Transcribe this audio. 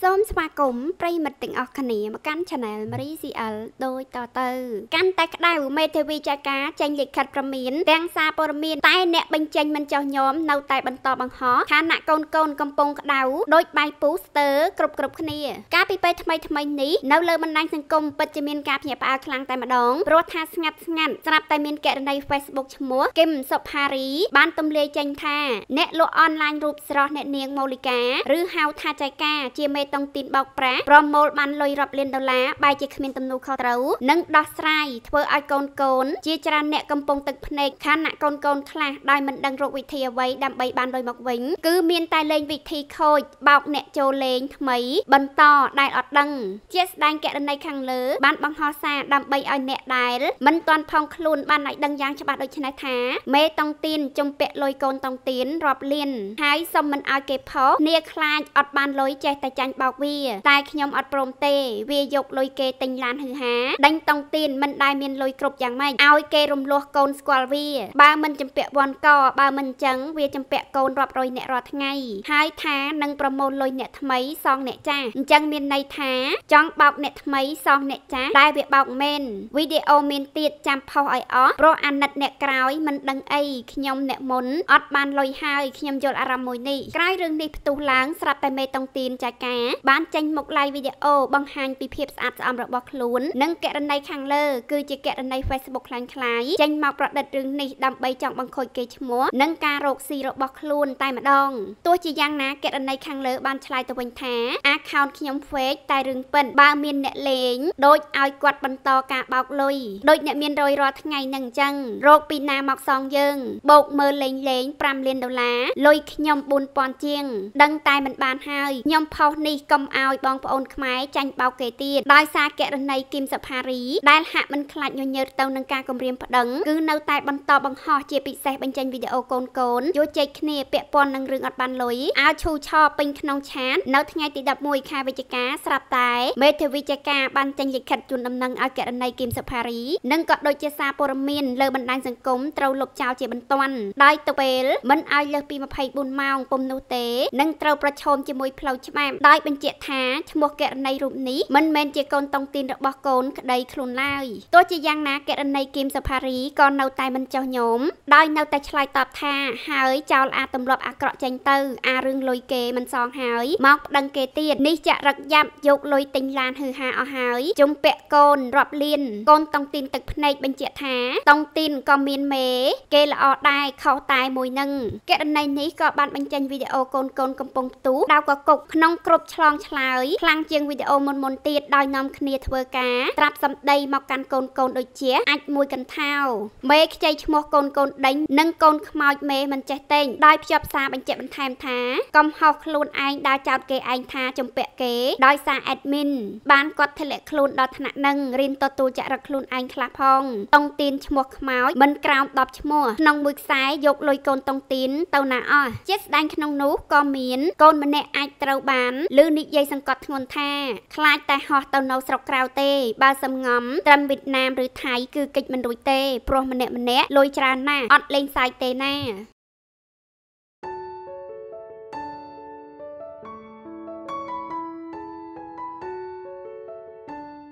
សូមស្វាគមន៍ប្រិមិត្តទាំងអស់គ្នា មកកាន់ Channel Marie CL ដូចតទៅ កាន់តែក្តៅមេធាវីចាត់ការចេញលិខិតព្រមានទាំងសារព័ត៌មានតែ អ្នកបញ្ចេញមិនចោះញោមនៅតែបន្តបង្ហោះឋានៈកូនកូនកំពុងក្តៅដោយបាយពូស្ទើគ្រប់គ្រប់គ្នាការពីពេលថ្មីថ្មីនេះនៅលើបណ្ដាញសង្គមពិតជាមានការភ្ញាក់ផ្អើលខ្លាំងតែម្ដងព្រោះថាស្ងាត់ស្ងាត់ស្រាប់តែមានករណី Facebook ឈ្មោះ Kim Sopari បានទម្លាយចេញថា អ្នកលក់អនឡាញរូបស្រស់អ្នកនាងម៉ូលីកាឬហៅថាចៃកាជាមេតុងទីនបោកប្រាស់ប្រមូលបានលុយរាប់លានដុល្លារបែរជាគ្មានទំនួលខុសត្រូវនិងដោះស្រាយធ្វើឲ្យកូនកូនជាច្រើនអ្នកកំពុងទឹកភ្នែកខណៈកូនកូនខ្លះដោយមិនដឹងរកវិធីអ្វីដើម្បីបានលុយមកវិញគឺមានតែលេងវិធីខូចបោកអ្នកចូលលេងថ្មី បន្តដែលអត់ដឹងជាស្ដែងករណីខាងលើបានបង្ហោះសារដើម្បីឲ្យអ្នកដែលមិនទាន់ផងខ្លួនបានឲ្យដឹងយ៉ាងច្បាស់ដូចនេះថា មេតុងទីនជំពាក់លុយកូនតុងទីនរាប់លានហើយសុំមិនឲ្យគេផុសនាខ្លាចអត់បានលុយចេះតែចាញ់បោកវាតែខ្ញុំអត់ព្រមទេ វាយកលុយគេទិញឡានហឺហាដេញតង់ទៀនមិនដែលមានលុយគ្រប់យ៉ាងម៉េចឲ្យគេរំលោះកូនស្គាល់វាបើមិនចម្ពាក់វ័នកបើមិនចឹងវាចម្ពាក់កូនរាប់រយអ្នករាល់ថ្ងៃហើយថានឹងប្រមូលលុយអ្នកថ្មី សង អ្នកចាស់អញ្ចឹងមានន័យថាចង់បោកអ្នកថ្មីសងអ្នកចាស់តែវាបោកមែនវីដេអូមានទៀតចាំផុសឲ្យអស់ព្រោះអាណិតអ្នកក្រោយមិនដឹងអីខ្ញុំ អ្នកមុនអត់បានលុយហើយខ្ញុំយល់អារម្មណ៍មួយនេះក្រោយរឿងនេះផ្ទុះឡើងស្រាប់តែមេតុងទីនចាកាតាបានចេញមុខ live វីដេអូបង្ហាញពីភាពស្អាតស្អំរបស់ខ្លួននិងករណីខាងលើគឺជាករណី Facebook ខ្លាំងខ្លាយចេញមកប្រឌិតរឿងនេះដើម្បីចង់បង្ខូចគេឈ្មោះនិងការរកស៊ីរបស់ខ្លួនតែម្ដងទោះជាយ៉ាងណាករណីខាងលើ បានឆ្លើយទៅវិញថា account ខ្ញុំ fake តែរឿងពិនបើមានអ្នកលេងដូចឲ្យគាត់បន្តការបោកលុយដូចអ្នកមានរយរាល់ថ្ងៃនឹងអញ្ចឹងរោគពីណាមកសងយើងបោកមើលលេងលេង5លានដុល្លារលុយខ្ញុំ4000ជាងដឹងតែមិនបានហើយខ្ញុំផុសនេះកុំឲ្យបងប្អូនខ្មែរចាញ់បោកគេទៀតដោយសារករណីគឹមសផារីដែលហាក់មិនខ្លាចញញើតទៅនឹងការគំរាមប្តឹងគឺនៅតែបន្តបង្ហោះជាពិសេសបញ្ចេញវីដេអូកូនកូនយោចេកគ្នាពាក់ព័ន្ធនឹងរឿងអត់បានលុយឲ្យឈូឆរពេញក្នុងឆាតនៅថ្ងៃទី11ខែវិច្ឆិកាស្រាប់តែមេធាវីចការបានចេញលិខិតជូនដំណឹងឲ្យករណីគឹមសផារីនិងក៏ដូចជាសារព័ត៌មានលើបណ្ដាញសង្គមត្រូវលុបចោលជាបន្ទាន់ដោយទៅពេលមិនឲ្យលើសពី24ម៉ោងពុំនោះទេនឹងត្រូវប្រឈមជាមួយផ្លូវច្បាប់ដោយបញ្ជាក់ថាឈ្មោះករណីរូបនេះមិនមែនជាកូនតុងទីនរបស់កូនក្តីខ្លួនឡើយទោះជាយ៉ាងណាករណីគីមសផារីក៏នៅតែមិនចោះញោមដោយនៅតែឆ្លើយតបថាហើយចោលអាទម្លាប់អាក្រក់ចេញទៅអារឿងលុយគេមិនសងហើយមកប្តឹងគេទៀតនេះចាក់រឹកយ៉ាប់យកលុយទិញឡានហឺហាអស់ហើយជុំពាក់កូនរាប់លានកូនតុងទីនទឹកភ្នែកបញ្ជាក់ថាតុងទីនក៏មានមេគេល្អដែរខុសតែមួយនឹងករណីនេះក៏បានបញ្ចេញវីដេអូកូនកូនកំពុងផ្ទុះដៅក៏គុកក្នុងគ្រប់ប់ឆ្លងឆ្លើយខ្លាំងជាងវីដេអូមុនមុនទៀតដោយនាំគ្នាធ្វើការត្រាប់សម្ដីមកកាន់កូនកូនដូចជាអាចមួយកន្ធោមេខ្ចីឈ្មោះកូនកូនដេញនិង កូនខ្មោចមេមិនចេះតែងដោយភ្ជាប់សារបញ្ជាក់បន្ថែមថាកំហុសខ្លួនឯងដែលចោទគេឯងថាជំពាក់គេដោយសារ admin បានគាត់ធ្លាក់ខ្លួនដល់ថ្នាក់នឹងរៀនទទួលចរិតខ្លួនឯងខ្លះផងតុងទីនឈ្មោះខ្មោចមិនក្រោម10ឈ្មោះក្នុងមួយខ្សែយកលុយកូនតុងទីនទៅណាអស់ជាស្ដែងក្នុងនោះក៏មានកូនម្នាក់អាចត្រូវបានលឺនិយាយសង្កត់ធ្ងន់ថាខ្លាចតែហោះទៅនៅស្រុកក្រៅទេ បើសំងំត្រឹមវៀតណាមឬថៃគឺកិច្ចមិនរួចទេព្រោះម្នាក់ម្នាក់លុយច្រើនណាស់អត់លេងសាយទេណា